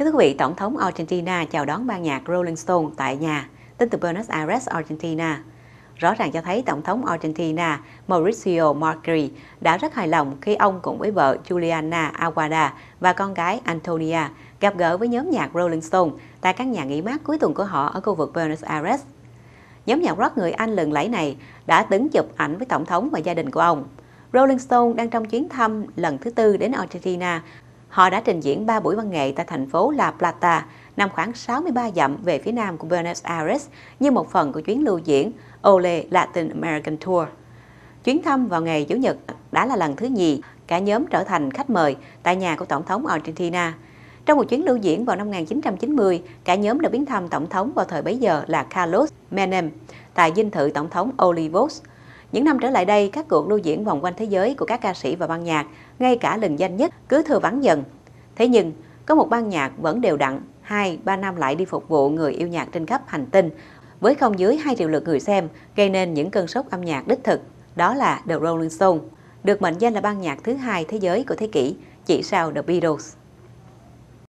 Kính thưa quý vị, Tổng thống Argentina chào đón ban nhạc Rolling Stone tại nhà, tin từ Buenos Aires, Argentina. Rõ ràng cho thấy Tổng thống Argentina Mauricio Macri đã rất hài lòng khi ông cùng với vợ Juliana Aguada và con gái Antonia gặp gỡ với nhóm nhạc Rolling Stone tại căn nhà nghỉ mát cuối tuần của họ ở khu vực Buenos Aires. Nhóm nhạc rock người Anh lừng lẫy này đã đứng chụp ảnh với Tổng thống và gia đình của ông. Rolling Stone đang trong chuyến thăm lần thứ tư đến Argentina Họ đã trình diễn 3 buổi văn nghệ tại thành phố La Plata, nằm khoảng 63 dặm về phía nam của Buenos Aires như một phần của chuyến lưu diễn Ole Latin American Tour. Chuyến thăm vào ngày Chủ nhật đã là lần thứ nhì cả nhóm trở thành khách mời tại nhà của Tổng thống Argentina. Trong một chuyến lưu diễn vào năm 1990, cả nhóm đã biến thăm Tổng thống vào thời bấy giờ là Carlos Menem tại dinh thự Tổng thống Olivos. Những năm trở lại đây, các cuộc lưu diễn vòng quanh thế giới của các ca sĩ và ban nhạc, ngay cả lần danh nhất, cứ thừa vắng dần. Thế nhưng, có một ban nhạc vẫn đều đặn, 2, 3 năm lại đi phục vụ người yêu nhạc trên khắp hành tinh, với không dưới 2 triệu lượt người xem, gây nên những cơn sốc âm nhạc đích thực. Đó là The Rolling Stones, được mệnh danh là ban nhạc thứ hai thế giới của thế kỷ, chỉ sau The Beatles.